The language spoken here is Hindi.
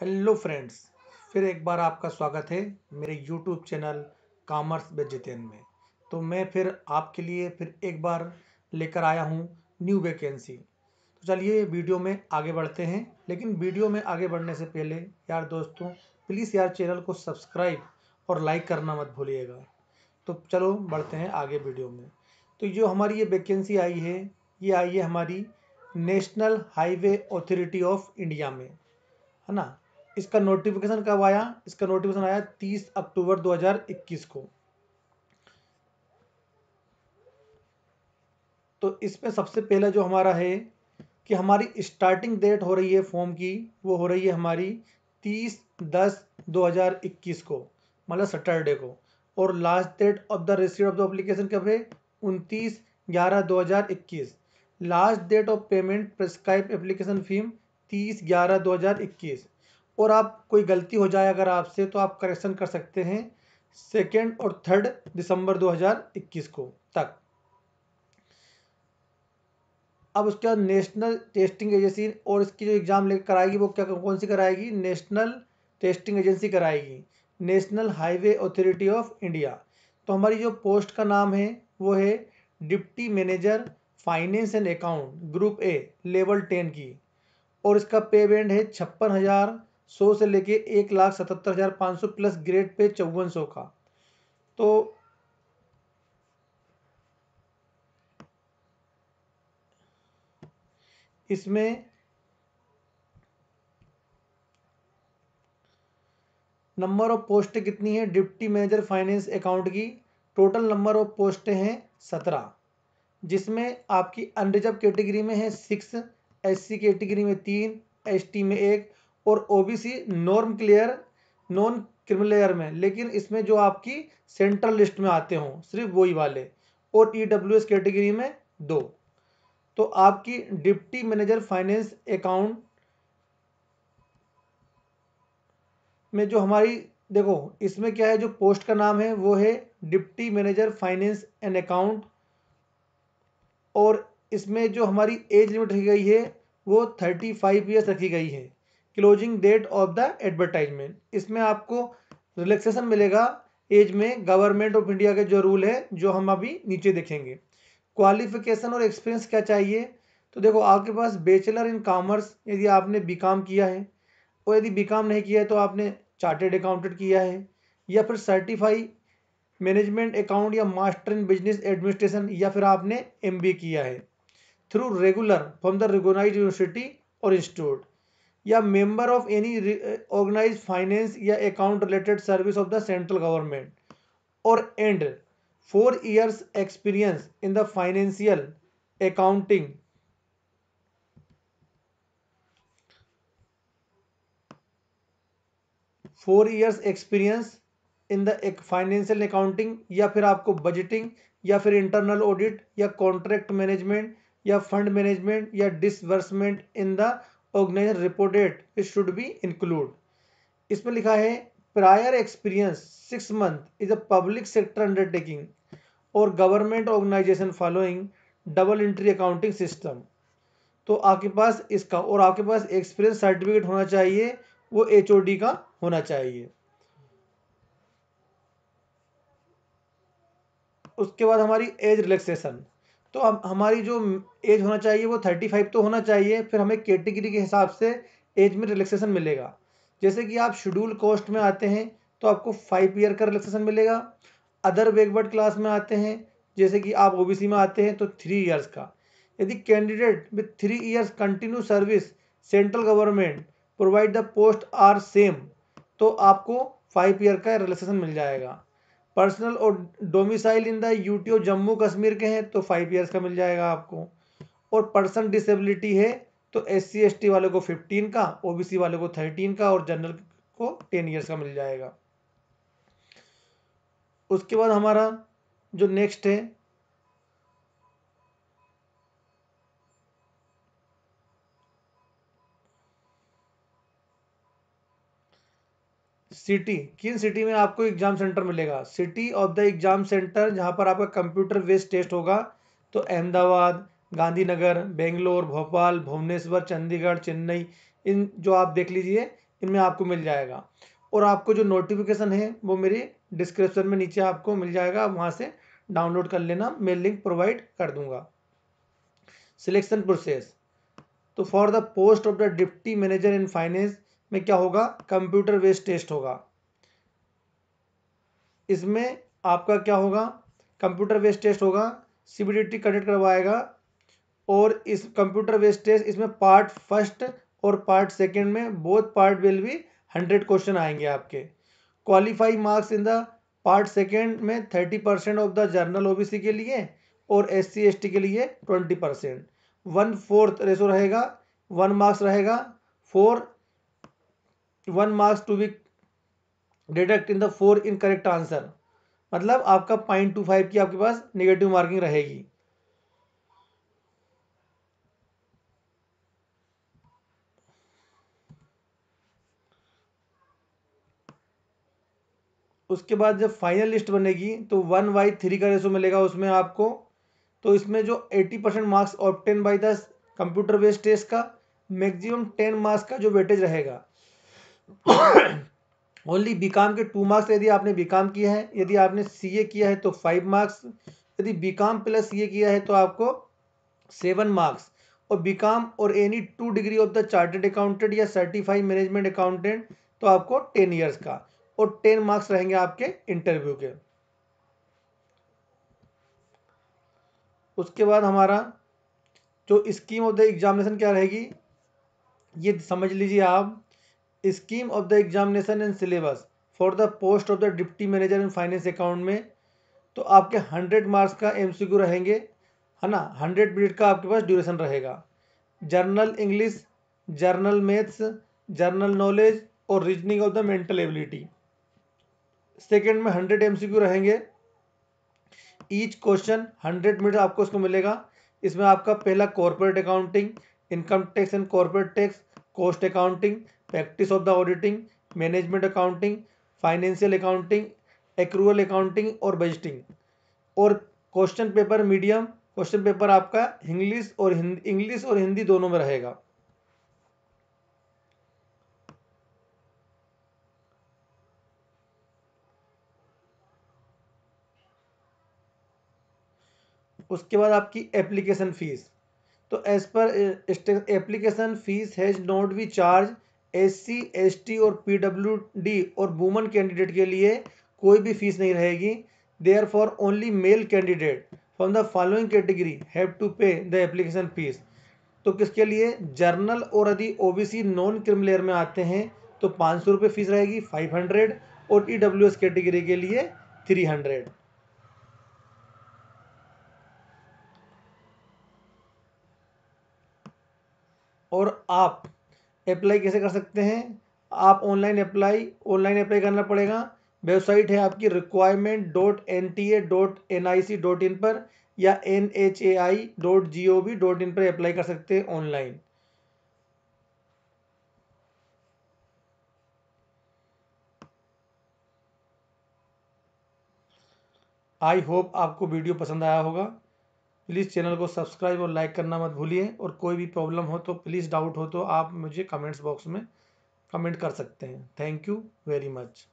हेलो फ्रेंड्स फिर एक बार आपका स्वागत है मेरे यूट्यूब चैनल कामर्स जितेन में तो मैं फिर आपके लिए फिर एक बार लेकर आया हूँ न्यू वैकेंसी तो चलिए वीडियो में आगे बढ़ते हैं लेकिन वीडियो में आगे बढ़ने से पहले यार दोस्तों प्लीज़ यार चैनल को सब्सक्राइब और लाइक करना मत भूलिएगा तो चलो बढ़ते हैं आगे वीडियो में तो जो हमारी ये वैकेंसी आई है ये आई है हमारी national highway authority of India में है ना इसका नोटिफिकेशन कब आया इसका नोटिफिकेशन आया 30 अक्टूबर 2021 को तो इसमें सबसे पहला जो हमारा है कि हमारी स्टार्टिंग डेट हो रही है फॉर्म की वो हो रही है हमारी 30 दस 2021 को मतलब सैटरडे को और last date of the receipt of the application कब है उनतीस ग्यारह दो हज़ार इक्कीस last date of payment prescribe application fee तीस ग्यारह दो हज़ार इक्कीस और आप कोई गलती हो जाए अगर आपसे तो आप करेक्शन कर सकते हैं सेकेंड और थर्ड दिसंबर 2021 को तक अब उसके बाद नेशनल टेस्टिंग एजेंसी और इसकी जो एग्ज़ाम लेकर कराएगी वो क्या कौन सी कराएगी नेशनल टेस्टिंग एजेंसी कराएगी national highway authority of India तो हमारी जो पोस्ट का नाम है वो है deputy manager finance and account group A level ten की और इसका पेमेंट है छप्पन हज़ार सौ से लेके एक लाख सतहत्तर हज़ार पाँच सौ प्लस ग्रेड पे चौवन सौ का तो इसमें नंबर ऑफ पोस्ट कितनी है डिप्टी मैनेजर फाइनेंस अकाउंट की टोटल नंबर ऑफ पोस्ट हैं सत्रह जिसमें आपकी अनरिजर्व कैटेगरी में है सिक्स एससी कैटेगरी में तीन एसटी में एक और OBC norm clear non criminal layer में लेकिन इसमें जो आपकी सेंट्रल लिस्ट में आते हों सिर्फ वही वाले और ई डब्ल्यू एस कैटेगरी में दो तो आपकी डिप्टी मैनेजर फाइनेंस अकाउंट में जो हमारी देखो इसमें क्या है जो पोस्ट का नाम है वो है deputy manager finance and account और इसमें जो हमारी एज लिमिट रखी गई है वो थर्टी फाइव ईयर्स रखी गई है closing date of the advertisement इसमें आपको रिलैक्सेशन मिलेगा एज में गवर्नमेंट ऑफ इंडिया के जो रूल है जो हम अभी नीचे देखेंगे क्वालिफिकेशन और एक्सपीरियंस क्या चाहिए तो देखो आपके पास बैचलर इन कॉमर्स यदि आपने काम किया है और यदि काम नहीं किया है तो आपने चार्टेड अकाउंटेंट किया है या फिर सर्टिफाई मैनेजमेंट अकाउंट या मास्टर इन बिजनेस एडमिनिस्ट्रेशन या फिर आपने एमबीए किया है through regular from the recognised university और इंस्टीट्यूट या member of any organise finance या account related service of the central government और and four years experience in the financial accounting four years experience in the financial accounting या फिर आपको बजटिंग या फिर इंटरनल ऑडिट या कॉन्ट्रैक्ट मैनेजमेंट या फंड मैनेजमेंट या disbursement in the organiser reported it should be include इसमें लिखा है prior experience six month is a public sector undertaking और government organisation following double entry accounting system तो आपके पास इसका और आपके पास एक्सपीरियंस सर्टिफिकेट होना चाहिए वो एच का होना चाहिए उसके बाद हमारी एज रिलैक्सेशन तो अब हमारी जो एज होना चाहिए वो थर्टी फाइव तो होना चाहिए फिर हमें कैटेगरी के हिसाब से एज में रिलैक्सेशन मिलेगा जैसे कि आप शेड्यूल कॉस्ट में आते हैं तो आपको फाइव ईयर का रिलैक्सेशन मिलेगा अदर बैकवर्ड क्लास में आते हैं जैसे कि आप ओबीसी में आते हैं तो थ्री ईयर्स का यदि candidate with three years continue service central government provide the post are same तो आपको फाइव ईयर का रिलैक्सेशन मिल जाएगा पर्सनल और domicile in the UT of Jammu Kashmir के हैं तो फाइव ईयर्स का मिल जाएगा आपको और पर्सन डिसेबिलिटी है तो एस सी वाले को फिफ्टीन का ओबीसी वाले को थर्टीन का और जनरल को टेन ईयर्स का मिल जाएगा उसके बाद हमारा जो नेक्स्ट है सिटी किन सिटी में आपको एग्जाम सेंटर मिलेगा city of the exam centre जहाँ पर आपका कंप्यूटर बेस्ड टेस्ट होगा तो अहमदाबाद गांधीनगर बेंगलोर भोपाल भुवनेश्वर चंडीगढ़ चेन्नई इन जो आप देख लीजिए इनमें आपको मिल जाएगा और आपको जो नोटिफिकेशन है वो मेरे डिस्क्रिप्शन में नीचे आपको मिल जाएगा आप वहाँ से डाउनलोड कर लेना मैं लिंक प्रोवाइड कर दूंगा सिलेक्शन प्रोसेस तो for the post of the deputy manager in finance में क्या होगा कंप्यूटर बेस्ड टेस्ट होगा इसमें आपका क्या होगा कंप्यूटर बेस्ड टेस्ट होगा सीबीडीटी कंडक्ट करवाएगा और इस कंप्यूटर बेस्ड टेस्ट इसमें पार्ट फर्स्ट और पार्ट सेकेंड में बोथ पार्ट विल भी हंड्रेड क्वेश्चन आएंगे आपके qualify marks in the part second में thirty percent of the general OBC के लिए और एस सी के लिए twenty percent one fourth ratio रहेगा वन मार्क्स रहेगा four one marks to be deduct in the four in correct answer मतलब आपका पॉइंट टू फाइव की आपके पास निगेटिव मार्किंग रहेगी उसके बाद जब फाइनल लिस्ट बनेगी तो वन बाई थ्री का रेशो मिलेगा उसमें आपको तो इसमें जो eighty percent marks obtain by the computer based test का मैक्सिमम टेन मार्क्स का जो वेटेज रहेगा ओनली बीकॉम के टू मार्क्स यदि आपने बीकाम किया है यदि आपने सीए किया है तो फाइव मार्क्स यदि बीकॉम प्लस सीए किया है तो आपको सेवन मार्क्स और बीकॉम और any two degree of the chartered accountant या सर्टिफाइड मैनेजमेंट अकाउंटेंट तो आपको टेन ईयर्स का और टेन मार्क्स रहेंगे आपके इंटरव्यू के उसके बाद हमारा जो स्कीम ऑफ द एग्जामिनेशन क्या रहेगी ये समझ लीजिए आप scheme of the examination and syllabus for the post of the deputy manager in finance account में तो आपके हंड्रेड मार्क्स का एम रहेंगे है ना हंड्रेड मिनट का आपके पास ड्यूरेशन रहेगा general English general maths general knowledge और reasoning of the mental ability second में हंड्रेड एम रहेंगे ईच क्वेश्चन हंड्रेड मिनट आपको इसको मिलेगा इसमें आपका पहला corporate accounting income tax and corporate tax cost accounting practice of the auditing management accounting financial accounting accrual accounting और बजटिंग और question paper medium question paper आपका इंग्लिश और हिंदी इंग्लिश और हिंदी दोनों में रहेगा उसके बाद आपकी एप्लीकेशन फ़ीस तो as per application fees has not be charge SC ST और पीडब्ल्यूडी और वुमन कैंडिडेट के लिए कोई भी फीस नहीं रहेगी therefore only male candidate from the following category have to pay the application fees तो किसके लिए जर्नल और यदि ओ नॉन क्रिम लेयर में आते हैं तो पाँच सौ रुपये फीस रहेगी फाइव हंड्रेड और ई डब्ल्यू एस कैटेगरी के लिए थ्री हंड्रेड और आप अप्लाई कैसे कर सकते हैं आप ऑनलाइन अप्लाई ऑनलाइन अप्लाई करना पड़ेगा वेबसाइट है आपकी requirement dot N T A dot N I C dot in पर या N H A I dot G O V dot in पर अप्लाई कर सकते हैं ऑनलाइन आई होप आपको वीडियो पसंद आया होगा प्लीज़ चैनल को सब्सक्राइब और लाइक करना मत भूलिए और कोई भी प्रॉब्लम हो तो प्लीज़ डाउट हो तो आप मुझे कमेंट्स बॉक्स में कमेंट कर सकते हैं थैंक यू वेरी मच